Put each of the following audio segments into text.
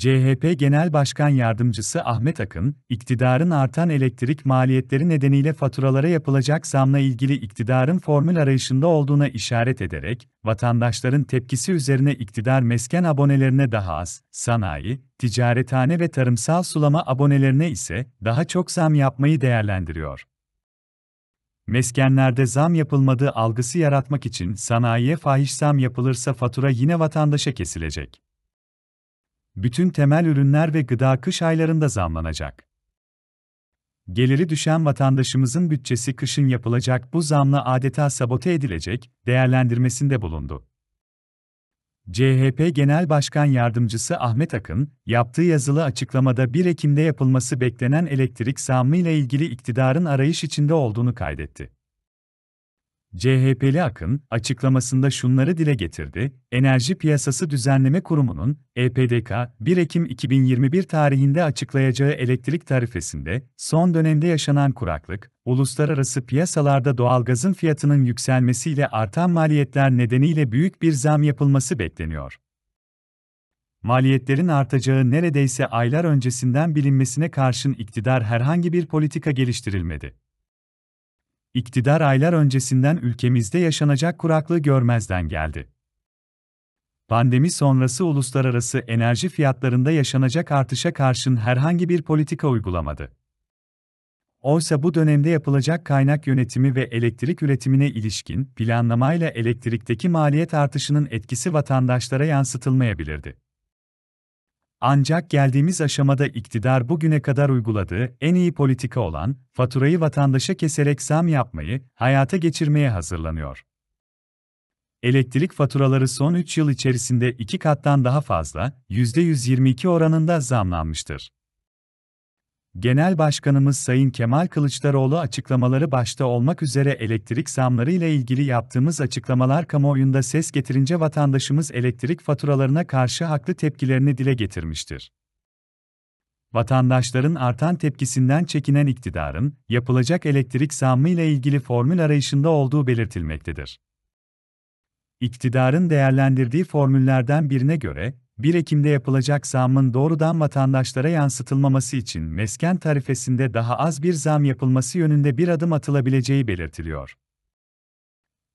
CHP Genel Başkan Yardımcısı Ahmet Akın, iktidarın artan elektrik maliyetleri nedeniyle faturalara yapılacak zamla ilgili iktidarın formül arayışında olduğuna işaret ederek, vatandaşların tepkisi üzerine iktidar mesken abonelerine daha az, sanayi, ticarethane ve tarımsal sulama abonelerine ise daha çok zam yapmayı değerlendiriyor meskenlerde zam yapılmadığı algısı yaratmak için sanayiye fahiş zam yapılırsa fatura yine vatandaşa kesilecek bütün temel ürünler ve gıda kış aylarında zamlanacak. Geliri düşen vatandaşımızın bütçesi kışın yapılacak bu zamla adeta sabote edilecek değerlendirmesinde bulundu. CHP Genel Başkan Yardımcısı Ahmet Akın, yaptığı yazılı açıklamada 1 Ekim'de yapılması beklenen elektrik zammı ile ilgili iktidarın arayış içinde olduğunu kaydetti. CHP'li Akın, açıklamasında şunları dile getirdi, Enerji Piyasası Düzenleme Kurumu'nun, EPDK, 1 Ekim 2021 tarihinde açıklayacağı elektrik tarifesinde, son dönemde yaşanan kuraklık, uluslararası piyasalarda doğalgazın fiyatının yükselmesiyle artan maliyetler nedeniyle büyük bir zam yapılması bekleniyor. Maliyetlerin artacağı neredeyse aylar öncesinden bilinmesine karşın iktidar herhangi bir politika geliştirilmedi. İktidar aylar öncesinden ülkemizde yaşanacak kuraklığı görmezden geldi. Pandemi sonrası uluslararası enerji fiyatlarında yaşanacak artışa karşın herhangi bir politika uygulamadı. Oysa bu dönemde yapılacak kaynak yönetimi ve elektrik üretimine ilişkin planlamayla elektrikteki maliyet artışının etkisi vatandaşlara yansıtılmayabilirdi. Ancak geldiğimiz aşamada iktidar bugüne kadar uyguladığı en iyi politika olan faturayı vatandaşa keserek zam yapmayı hayata geçirmeye hazırlanıyor. Elektrik faturaları son 3 yıl içerisinde 2 kattan daha fazla, %122 oranında zamlanmıştır. Genel Başkanımız Sayın Kemal Kılıçdaroğlu açıklamaları başta olmak üzere elektrik zamları ile ilgili yaptığımız açıklamalar kamuoyunda ses getirince vatandaşımız elektrik faturalarına karşı haklı tepkilerini dile getirmiştir. Vatandaşların artan tepkisinden çekinen iktidarın, yapılacak elektrik zammı ile ilgili formül arayışında olduğu belirtilmektedir. İktidarın değerlendirdiği formüllerden birine göre, 1 Ekim'de yapılacak zamın doğrudan vatandaşlara yansıtılmaması için mesken tarifesinde daha az bir zam yapılması yönünde bir adım atılabileceği belirtiliyor.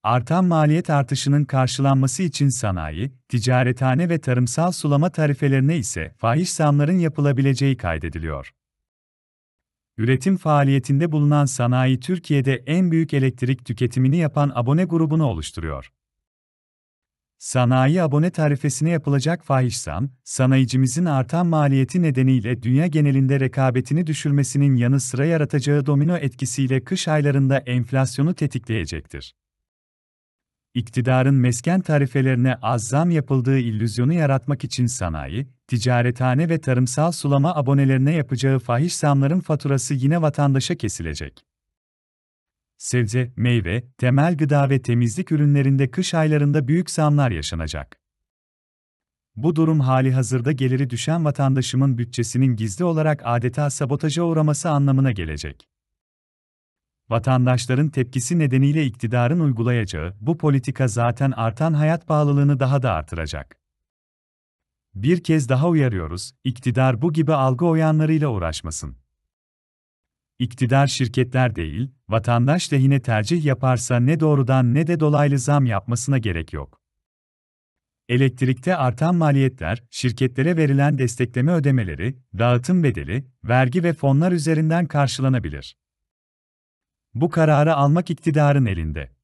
Artan maliyet artışının karşılanması için sanayi, ticarethane ve tarımsal sulama tarifelerine ise fahiş zamların yapılabileceği kaydediliyor. Üretim faaliyetinde bulunan sanayi Türkiye'de en büyük elektrik tüketimini yapan abone grubunu oluşturuyor. Sanayi abone tarifesine yapılacak fahiş zam, sanayicimizin artan maliyeti nedeniyle dünya genelinde rekabetini düşürmesinin yanı sıra yaratacağı domino etkisiyle kış aylarında enflasyonu tetikleyecektir. İktidarın mesken tarifelerine az zam yapıldığı illüzyonu yaratmak için sanayi, ticarethane ve tarımsal sulama abonelerine yapacağı fahiş zamların faturası yine vatandaşa kesilecek sebze, meyve, temel gıda ve temizlik ürünlerinde kış aylarında büyük zamlar yaşanacak. Bu durum hali hazırda geliri düşen vatandaşımın bütçesinin gizli olarak adeta sabotaja uğraması anlamına gelecek. Vatandaşların tepkisi nedeniyle iktidarın uygulayacağı bu politika zaten artan hayat pahalılığını daha da artıracak. Bir kez daha uyarıyoruz, iktidar bu gibi algı oyanlarıyla uğraşmasın. İktidar şirketler değil, vatandaş lehine tercih yaparsa ne doğrudan ne de dolaylı zam yapmasına gerek yok. Elektrikte artan maliyetler, şirketlere verilen destekleme ödemeleri, dağıtım bedeli, vergi ve fonlar üzerinden karşılanabilir. Bu kararı almak iktidarın elinde.